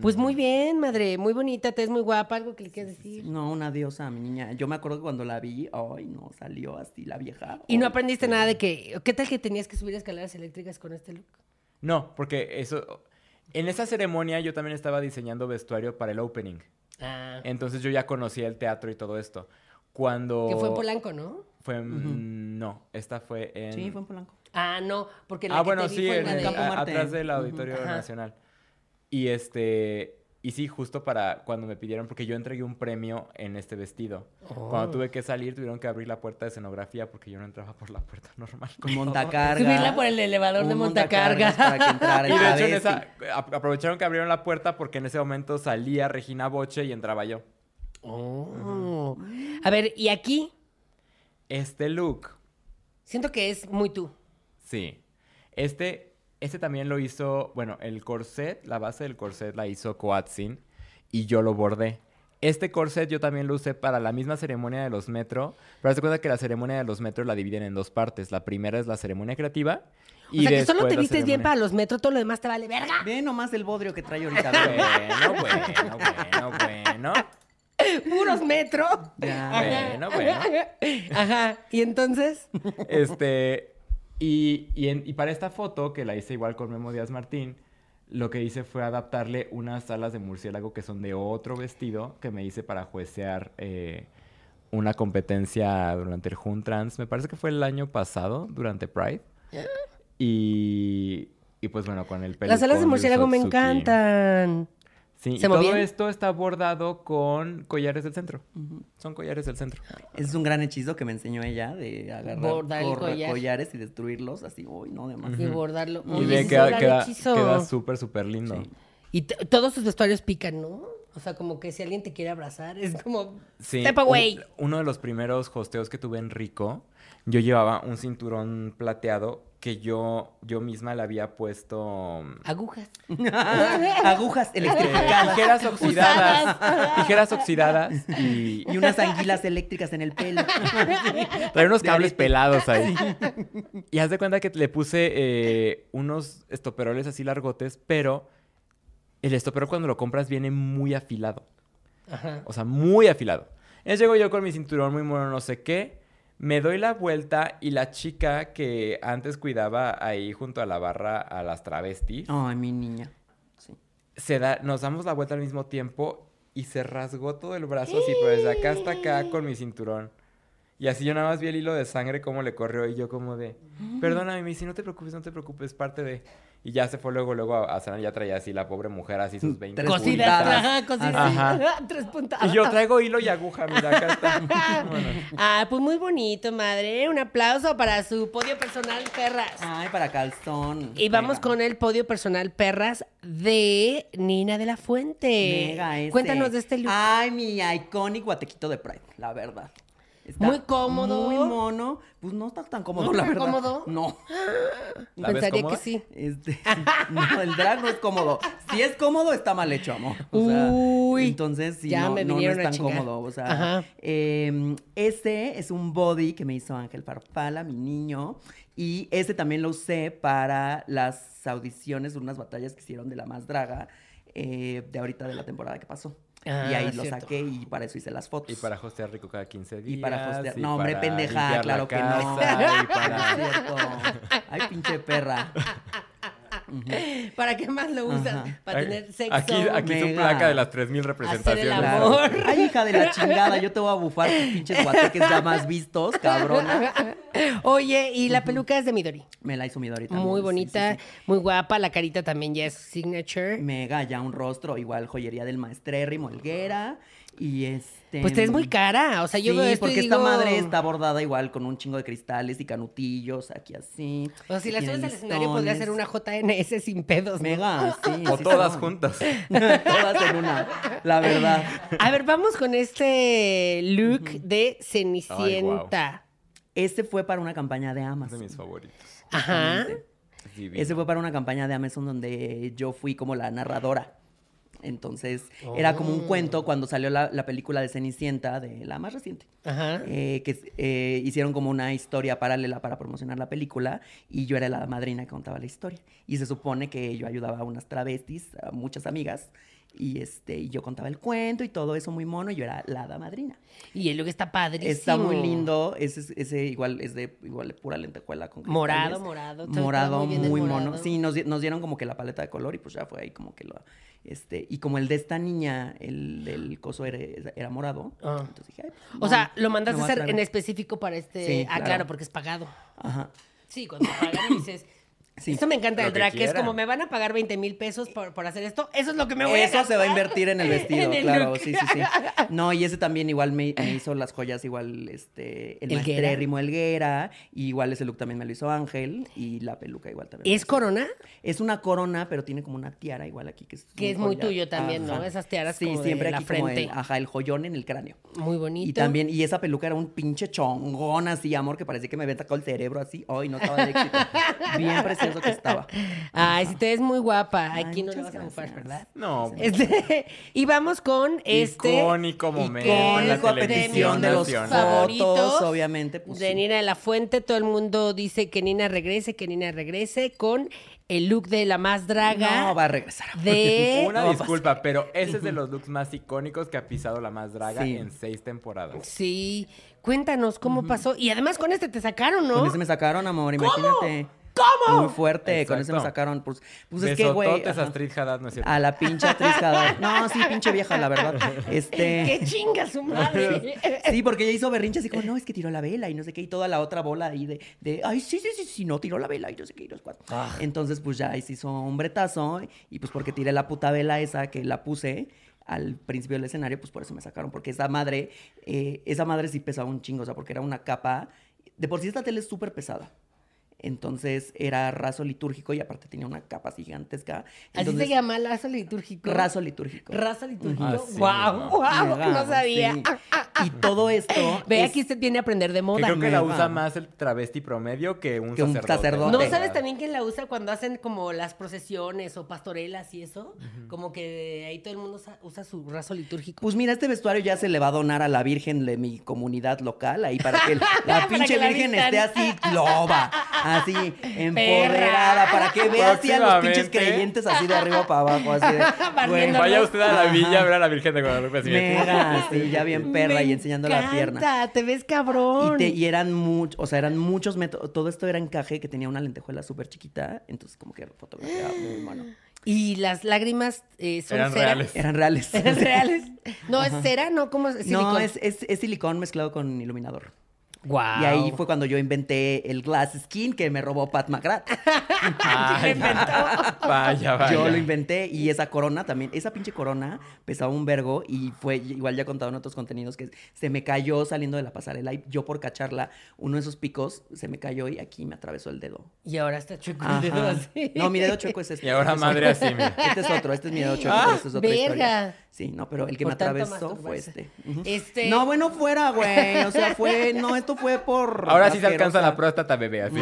Pues muy mm. bien, madre. Muy bonita, te es muy guapa. ¿Algo que le quieras decir? No, una diosa, mi niña. Yo me acuerdo que cuando la vi, ay, no, salió así la vieja. ¿Y no aprendiste nada de que... ¿Qué tal que tenías que subir escaleras eléctricas con este look? No, porque eso... En esa ceremonia yo también estaba diseñando vestuario para el opening. Ah. Entonces yo ya conocía el teatro y todo esto. Cuando... Que fue en Polanco, ¿no? Fue No, esta fue en... Sí, fue en Polanco. Ah, no, porque la ah, que bueno, te vi fue en, el, atrás del Auditorio Nacional. Y este... Y sí, justo para cuando me pidieron, porque yo entregué un premio en este vestido. Cuando oh. tuve que salir, tuvieron que abrir la puerta de escenografía porque yo no entraba por la puerta normal. Con montacarga. Subirla por el elevador de montacarga. Para que entrara y de hecho, aprovecharon que abrieron la puerta porque en ese momento salía Regina Boche y entraba yo. Oh. A ver, ¿y aquí? Este look. Siento que es muy tú. Sí. Este este también lo hizo, bueno, el corset, la base del corset la hizo Coatzin y yo lo bordé. Este corset yo también lo usé para la misma ceremonia de los metro, pero hazte cuenta que la ceremonia de los metros la dividen en dos partes. La primera es la ceremonia creativa y o sea, que solo te vistes bien para los metros, todo lo demás te vale verga. Ve nomás el bodrio que trae ahorita. bueno, bueno, bueno, bueno. Puros metro. Bueno, bueno. Ajá. ¿Y entonces? Este, y, y, para esta foto, que la hice igual con Memo Díaz Martín, lo que hice fue adaptarle unas alas de murciélago que son de otro vestido que me hice para juecear eh, una competencia durante el Jun Trans. Me parece que fue el año pasado, durante Pride. ¿Eh? Y, y pues bueno, con el pelo. Las alas de murciélago me encantan. Sí, todo esto está bordado con collares del centro. Son collares del centro. Es un gran hechizo que me enseñó ella de agarrar collares y destruirlos así, uy, no, de Y bordarlo. y ve queda, queda, súper, súper lindo. Y todos sus vestuarios pican, ¿no? O sea, como que si alguien te quiere abrazar, es como step away. uno de los primeros hosteos que tuve en Rico, yo llevaba un cinturón plateado que yo, yo misma le había puesto... Mm, Agujas. [LAUGHS] Agujas este, eléctricas. Tijeras oxidadas. Tijeras oxidadas y... y... unas anguilas eléctricas en el pelo. [LAUGHS] Trae unos cables pelados ahí. Y haz de cuenta que le puse eh, unos estoperoles así largotes, pero el estopero cuando lo compras viene muy afilado. O sea, muy afilado. Entonces llego yo con mi cinturón muy mono no sé qué me doy la vuelta y la chica que antes cuidaba ahí junto a la barra a las travestis. a mi niña. Sí. Se da, nos damos la vuelta al mismo tiempo y se rasgó todo el brazo así, pero pues, desde acá hasta acá con mi cinturón. Y así yo nada más vi el hilo de sangre como le corrió y yo como de, perdóname, me dice, no te preocupes, no te preocupes, parte de... Y ya se fue luego, luego a, a ya traía así la pobre mujer, así sus 20 mm, puntadas ajá. [LAUGHS] tres puntadas Y yo traigo hilo y aguja, mira, acá [LAUGHS] Ah, pues muy bonito, madre. Un aplauso para su podio personal, perras. Ay, para calzón. Y vamos con el podio personal, perras, de Nina de la Fuente. Cuéntanos de este look. Ay, mi icónico guatequito de Pride, la verdad muy cómodo. Muy mono. Pues no está tan cómodo, la verdad. cómodo? No. [GASPS] Pensaría que sí. Este, no, el drag no es cómodo. Si es cómodo, está mal hecho, amor. Entonces, sí, no, no, es tan cómodo. O em, ese es un body que me hizo Ángel Farfala, mi niño. Y ese también lo usé para las audiciones, unas batallas que hicieron de La Más Draga eh, de ahorita de la temporada que pasó y ahí ah, lo saqué y para eso hice las fotos. Y para hostear rico cada 15 días. Y para hostear. no, hombre, pendeja, claro que no. [LAUGHS] Para... Ay, pinche perra. [LAUGHS] ¿Para qué más lo usas? Para tener sexo. Aquí, aquí placa de las 3000 representaciones. Hacer el amor. Ay, hija de la [LAUGHS] chingada, yo te voy a bufar tus pinches guateques ya más vistos, cabrona. [LAUGHS] Oye, y la peluca es de Midori. Me la hizo Midori también. Muy bonita, muy guapa, la carita también ya es signature. Mega, ya un rostro, igual joyería del maestrerri, molguera. Y este. Pues es muy mm, cara. O sea, yo sí, porque esta madre está bordada igual con un chingo de cristales y canutillos, aquí así. O sea, si la subes al escenario podría ser una JNS sin pedos. Mega, [LAUGHS] sí. O todas juntas. [LAUGHS] todas en una, la verdad. A ver, vamos con este look de Cenicienta. Este fue para una campaña de Amazon. Uno de mis favoritos. Ajá. Ese fue para una campaña de Amazon donde yo fui como la narradora. Entonces, era como un cuento oh. cuando salió la, película de Cenicienta, de la más reciente, eh, que eh, hicieron como una historia paralela para promocionar la película y yo era la madrina que contaba la historia. Y se supone que yo ayudaba a unas travestis, a muchas amigas, y, este, yo contaba el cuento y todo eso muy mono. Y yo era la hada madrina. Y lo que está padrísimo. Está muy lindo. Ese, ese igual es de igual de pura lentecuela. Con morado, morado. Morado, muy, mono. Sí, nos, nos, dieron como que la paleta de color y pues ya fue ahí como que lo... Este, y como el de esta niña, el del coso era, morado. Ah. Entonces dije, pues, O sea, lo mandas a hacer en específico para este... ah, claro. porque es pagado. Ajá. Sí, cuando pagan dices... Eso me encanta del drag, que, es como me van a pagar 20 mil pesos por, hacer esto. Eso es lo que me voy Eso a se va a invertir en el [LAUGHS] vestido, claro. Sí, sí, sí. [LAUGHS] No, y ese también igual me, hizo las joyas, igual este, el, el Helguera. Y igual ese look también me lo hizo Ángel. Y la peluca igual también. ¿Es corona? Es una corona, pero tiene como una tiara igual aquí. Que es, que es muy tuyo también, ¿no? Esas tiaras sí, siempre aquí la frente. el, ajá, el joyón en el cráneo. Muy bonito. Y también, y esa peluca era un pinche chongón así, amor, que parecía que me había sacado el cerebro así. hoy no estaba de éxito. [LAUGHS] Bien presente lo que estaba. Ay, si te ves muy guapa. Aquí no le vas a ocupar, ¿verdad? No. Este, [LAUGHS] y vamos con este. Icónico momento. Icónico, premio de los favoritos. Obviamente. Pues, de Nina de la Fuente. Todo el mundo dice que Nina regrese, que Nina regrese con el look de la más draga. No, va a regresar. De... [LAUGHS] Una disculpa, pero ese es de los looks más icónicos que ha pisado la más draga en seis temporadas. Sí. Cuéntanos cómo pasó. Y además con este te sacaron, ¿no? Con este me sacaron, amor, ¿Cómo? imagínate. ¿Cómo? Muy fuerte, con eso me sacaron. Pues, pues, es que, güey. A la pinche No, sí, pinche vieja, la verdad. [LAUGHS] Este [LAUGHS] ¡Qué chinga su madre! [LAUGHS] sí, porque ella hizo berrinche así como, no, es que tiró la vela y no sé qué. Y toda la otra bola ahí de, ay, sí, sí, sí, sí, no tiró la vela y no sé qué. Y los cuatro. Ah. Entonces, pues ya ahí se hizo un bretazo. Y pues porque tiré la puta vela esa que la puse al principio del escenario, pues por eso me sacaron. Porque esa madre, eh, esa madre sí pesaba un chingo. O sea, porque era una capa. De por sí esta tele es súper pesada. Entonces era raso litúrgico y aparte tenía una capa gigantesca. Así se llama raso litúrgico. Raso litúrgico. Raso litúrgico. wow, ah, wow, no sabía. Ah, ah, y todo esto. [CLEARS THROAT] Ve, aquí usted tiene a aprender de moda. creo que la usa más el travesti promedio que un, sacerdote. No sabes también quién la usa cuando hacen como las procesiones o pastorelas y eso. Como que ahí todo el mundo usa su raso litúrgico. Pues mira, este vestuario ya se le va a donar a la Virgen de mi comunidad local, ahí para que [LAUGHS] la pinche Virgen esté así loba [LAUGHS] así, [LAUGHS] empoderada, para que vean los pinches creyentes así de arriba para abajo, así [LAUGHS] Vaya usted a la villa a ver a la Virgen de Guadalupe. Así Mega, [LAUGHS] ya bien perra y enseñando la pierna. te ves cabrón. Y, eran muchos, o sea, eran muchos métodos, todo esto era encaje que tenía una lentejuela súper chiquita, entonces como que fotografiaba muy malo [GASPS] Y las lágrimas eh, son eran cera. Reales. Eran reales. Eran reales. No, es cera, ¿no? ¿Cómo es No, es, es, es silicón mezclado con iluminador. Y ahí fue cuando yo inventé el glass skin que me robó Pat McGrath. [LAUGHS] Yo lo inventé y esa corona también, esa pinche corona pesaba un vergo y fue, igual ya he contado en otros contenidos que se me cayó saliendo de la pasarela y yo por cacharla, uno de esos picos se me cayó y aquí me atravesó el dedo. Y ahora está chueco el dedo así. No, mi dedo chueco es este. Y ahora este madre así, Este es otro, este es mi dedo chueco, este es otra verga. Sí, no, pero el que me atravesó fue este. este. No, bueno, fuera, güey. O sea, fue. No, esto fue por. Ahora sí se alcanza la próstata, bebé, así.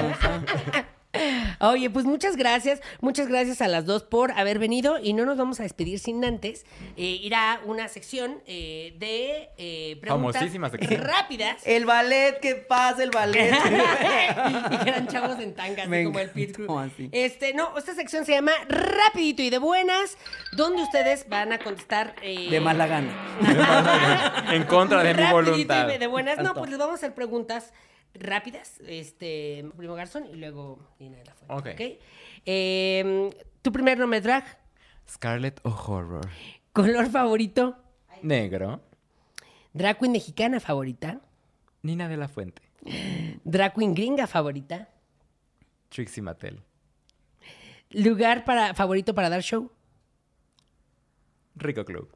Oye, pues muchas gracias, muchas gracias a las dos por haber venido y no nos vamos a despedir sin antes eh, ir a una sección eh, de eh, Famosísimas rápidas. El ballet, que pasa el ballet. [LAUGHS] y eran chavos en tanga, así como el Pit Crew. Este, no, esta sección se llama Rapidito y de Buenas, donde ustedes van a contestar... eh, De mala gana. en contra de mi Rapidito y voluntad. de buenas. No, pues les vamos a hacer preguntas rápidas. Este, Primo Garzón y luego Nina de la Fuente. Ok. Em, ¿Tu primer nombre drag? Scarlet o Horror. ¿Color favorito? Negro. ¿Drag mexicana favorita? Nina de la Fuente. ¿Drag gringa favorita? Trixie Mattel. ¿Lugar para, favorito para dar show? Rico Club.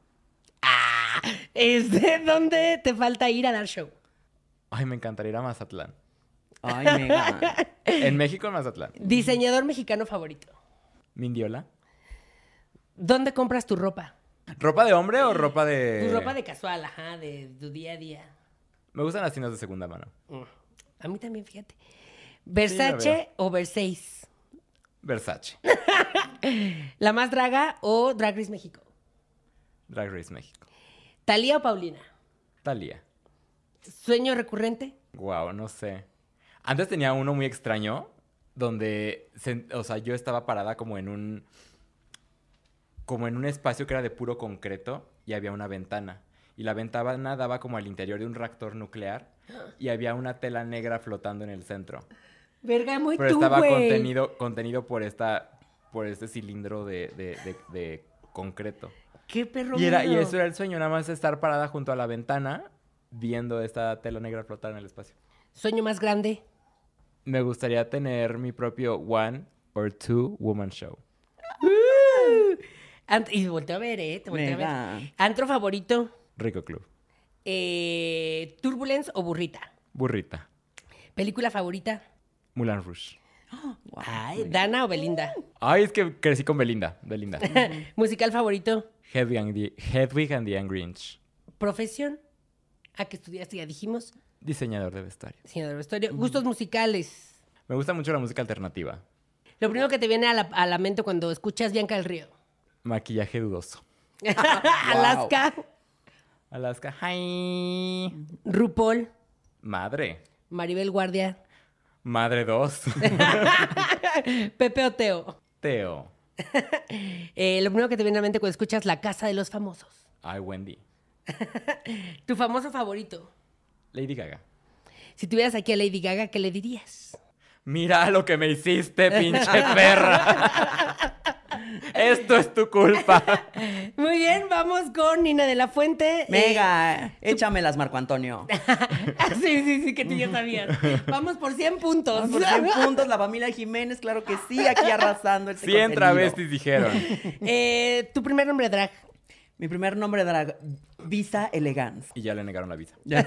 Ah, ¿es de ¿dónde te falta ir a dar show? Ay, me encantaría ir a Mazatlán. Ay, mega. [LAUGHS] en México, Mazatlán. Diseñador mexicano favorito. Mindiola. ¿Dónde compras tu ropa? ¿Ropa de hombre o eh, ropa de...? Tu pues, ropa de casual, ajá, de tu día a día. Me gustan las tiendas de segunda mano. Mm. A mí también, fíjate. ¿Versace o Versace? Versace. [LAUGHS] ¿La más draga o Drag Race México? Drag Race México. ¿Talía o Paulina? Talía. ¿Sueño recurrente? Wow, no sé. Antes tenía uno muy extraño donde, o sea, yo estaba parada como en un, como en un espacio que era de puro concreto y había una ventana. Y la ventana daba como al interior de un reactor nuclear y había una tela negra flotando en el centro. Verga, muy Pero estaba contenido, contenido por esta, por este cilindro de, de, de, concreto. Qué perro. Y, era, y eso era el sueño, nada más estar parada junto a la ventana viendo esta tela negra flotar en el espacio. ¿Sueño más grande? Me gustaría tener mi propio one or two woman show. ¡Uh! y volteo a ver, ¿eh? Te a ver. ¿Antro favorito? Rico Club. Eh, ¿Turbulence o burrita? Burrita. ¿Película favorita? Mulan Rush. [GASPS] ¿Dana o Belinda? Ay, es que crecí con Belinda. Belinda. [LAUGHS] ¿Musical favorito? Hedwig and the, Angry and ¿Profesión? ¿A qué estudiaste? Ya dijimos. Diseñador de vestuario. Diseñador de vestuario. Gustos musicales. Me gusta mucho la música alternativa. Lo primero que te viene a la, mente cuando escuchas Bianca del Río. Maquillaje dudoso. [LAUGHS] Alaska. Alaska. Hi. RuPaul. Madre. Maribel Guardia. Madre 2. [LAUGHS] Pepe o Teo. Teo. [LAUGHS] Eh, lo primero que te viene a la mente cuando escuchas La Casa de los Famosos. Ay, Wendy. [LAUGHS] tu famoso favorito. Lady Gaga. Si tuvieras aquí a Lady Gaga, ¿qué le dirías? Mira lo que me hiciste, pinche [LAUGHS] perra. Esto es tu culpa. Muy bien, vamos con Nina de la Fuente. Mega, eh, échamelas, Marco Antonio. [LAUGHS] Ah, sí, sí, sí, que tú ya sabías. Vamos por 100 puntos. por 100 puntos, la familia Jiménez, claro que sí, aquí arrasando el este 100 travestis dijeron. Eh, tu primer nombre drag. Mi primer nombre era Visa Elegance. Y ya le negaron la visa. [LAUGHS] y la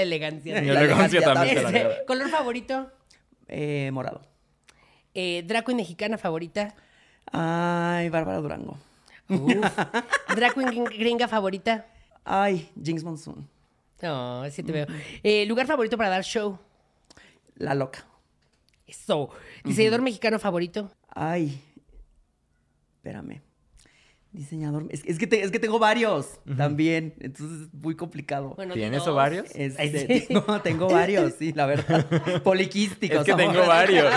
elegancia. Y la, elegancia, también. ¿Color favorito? Eh, morado. Eh, mexicana favorita? Ay, Bárbara Durango. [LAUGHS] gringa favorita? Ay, Jinx Monsoon. No, sí te veo. Eh, ¿Lugar favorito para dar show? La Loca. Eso. ¿Diseñador mexicano favorito? Ay, espérame. Diseñador. Es, que, es que tengo varios también. Entonces es muy complicado. ¿Tienes o varios? Este, [LAUGHS] tengo, varios, sí, la verdad. [LAUGHS] Poliquísticos. Es que tengo varios.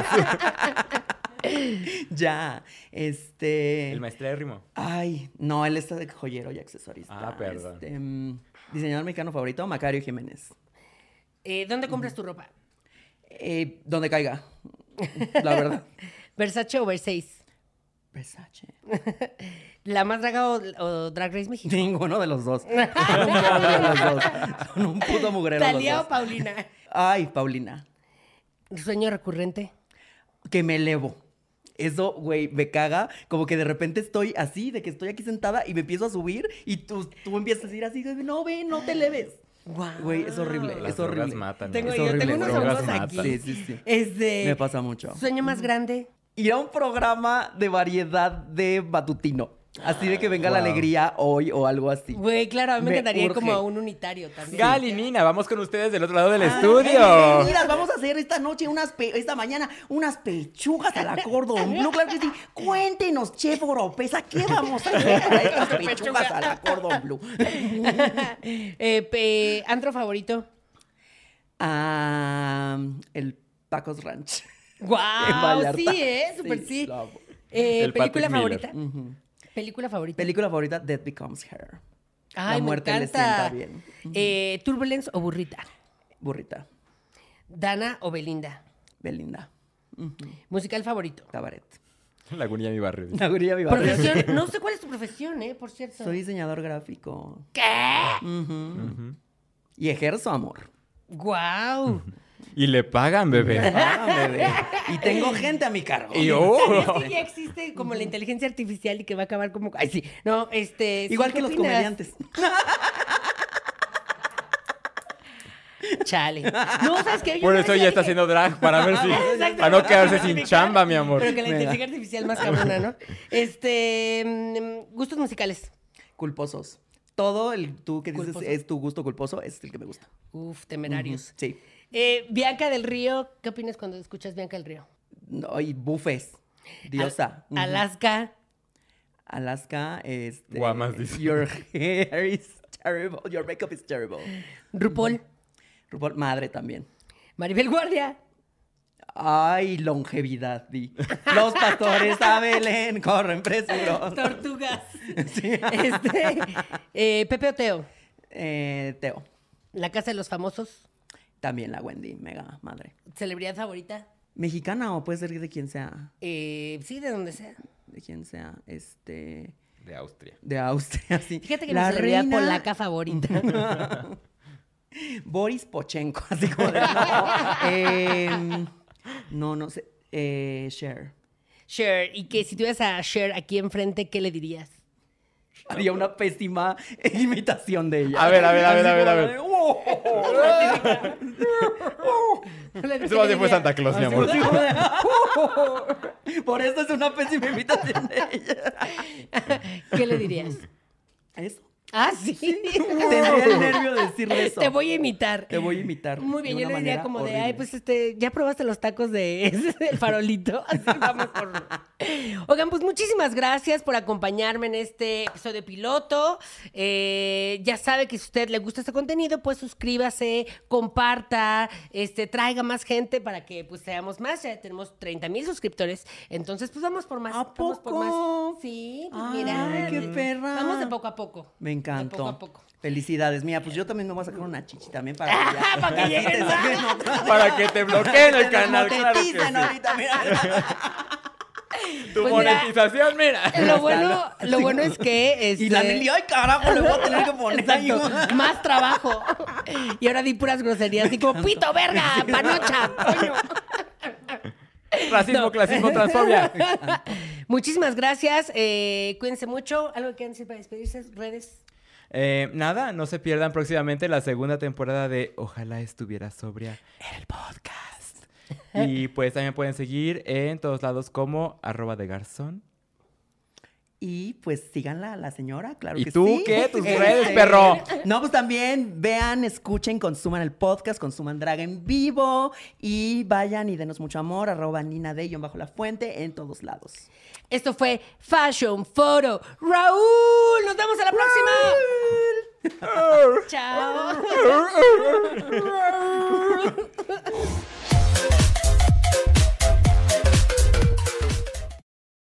[LAUGHS] ya, este. El maestro Ay, no, él está de joyero y accesorista. Ah, perdón. Este, mm, diseñador mexicano favorito, Macario Jiménez. Eh, ¿Dónde compras tu ropa? Eh, donde caiga, la verdad. ¿Versace o Versace? Versace. ¿La más draga o, Drag Race México? Ninguno de los dos. Son [LAUGHS] un los dos. un puto mugrero ¿Talía los o Paulina? Ay, Paulina. ¿Sueño recurrente? Que me elevo. Eso, güey, me caga. Como que de repente estoy así, de que estoy aquí sentada y me empiezo a subir y tú, tú empiezas a ir así, no, ve no te leves. Güey, es horrible, es horrible. Matan, tengo, es tengo unos ojos aquí. Sí, sí, sí. Este, me pasa mucho. ¿Sueño más grande? Ir a un programa de variedad de batutino. Así de que venga la alegría hoy o algo así. Güey, claro, a mí me, encantaría como a un unitario también. Gali, Nina, vamos con ustedes del otro lado del ah, estudio. Eh, eh, mira, vamos a hacer esta noche, unas esta mañana, unas pechugas a la cordon blue. Claro que sí. Cuéntenos, chef Oropesa, ¿qué vamos a hacer [LAUGHS] pechugas a la cordon blue? [LAUGHS] eh, ¿Antro favorito? Ah, el Paco's Ranch. ¡Guau! Wow, [LAUGHS] sí, ¿eh? Súper sí. Eh, ¿Película favorita? ¿Película favorita? Película favorita, Death Becomes Her. Ay, la muerte le sienta bien. Eh, ¿Turbulence o burrita? Burrita. ¿Dana o Belinda? Belinda. ¿Musical favorito? Tabaret. La de mi barrio. La mi barrio. [LAUGHS] no sé cuál es tu profesión, ¿eh? Por cierto. Soy diseñador gráfico. ¿Qué? Y ejerzo amor. ¡Guau! Wow. Y le pagan, bebé. Y tengo gente a mi cargo. Y oh. ya existe como la inteligencia artificial y que va a acabar como. Ay, sí. No, este. Igual que los comediantes. Chale. No, Por eso ya está haciendo drag para ver si. para no quedarse sin chamba, mi amor. Pero que la inteligencia artificial más cabrona, ¿no? Este. Mm, gustos musicales. Culposos todo el tú que dices es tu gusto culposo, es el que me gusta. Uf, temerarios. Sí. Eh, Bianca del Río, ¿qué opinas cuando escuchas Bianca del Río? No, bufes. Diosa. Alaska. Alaska es. Este, Guamas dice. Your hair is terrible. Your makeup is terrible. RuPaul. RuPaul, madre también. Maribel Guardia. Ay, longevidad, Los pastores a Belén corren presuros. Tortugas. [LAUGHS] Este, eh, Pepe o Teo. Eh, Teo. La casa de los famosos. También la Wendy, mega madre. ¿Celebridad favorita? Mexicana o puede ser de quien sea. Eh, sí, de donde sea. De quien sea. Este. De Austria. De Austria, sí. Fíjate que la celebridad polaca favorita. [LAUGHS] Boris Pochenko, así como de. No, [LAUGHS] eh, em, no, no, sé. Eh, Cher. Cher. Y que si tuvieras a Cher aquí enfrente, ¿qué le dirías? Haría una pésima [LAUGHS] imitación de ella. A ver, a ver, a ver, a ver, a ver. Eso así fue Santa Claus, mi amor. [LAUGHS] Por esto es una pésima invitación de ella. ¿Qué le dirías? Eso. Ah, sí. [LAUGHS] el nervio de decirle eso. Te voy a imitar. Te voy a imitar. Muy bien, yo diría como de, ay, pues este, ya probaste los tacos de [LAUGHS] farolito. [LAUGHS] Así vamos por. Oigan, pues muchísimas gracias por acompañarme en este episodio piloto. Eh, ya sabe que si a usted le gusta este contenido, pues suscríbase, comparta, este, traiga más gente para que pues seamos más. Ya tenemos 30 mil suscriptores. Entonces, pues vamos por más. ¿A poco? Vamos por Sí, mira. Pues, ay, mira. Qué perra. Vamos de poco a poco. Me encantó. poco a poco. Felicidades, mía. Pues yo también me voy a sacar una chichi también para [LAUGHS] que, ¿Para, que te [LAUGHS] para que te bloqueen el canal. que Tu pues monetización, mira. Lo bueno, lo bueno es que. Y la este, Nelly, ay, carajo, le voy a tener que [LAUGHS] poner Más trabajo. Y ahora di puras groserías, así como pito, verga, panocha, Racismo, clasismo, transfobia. Muchísimas gracias. Eh, cuídense mucho. ¿Algo que quieran decir para despedirse? Redes. Eh, nada, no se pierdan próximamente la segunda temporada de Ojalá estuviera sobria el podcast. y [LAUGHS] pues también pueden seguir en todos lados como arroba de garzón. Y pues síganla la señora, claro que tú, sí. tú qué? Tus [LAUGHS] redes, perro. [LAUGHS] No, pues también vean, escuchen, consuman el podcast, consuman drag en vivo y vayan y denos mucho amor, arroba Nina de bajo la fuente en todos lados. Esto fue Fashion Photo. Raúl, nos vemos a la próxima. [LAUGHS] Chao. [LAUGHS]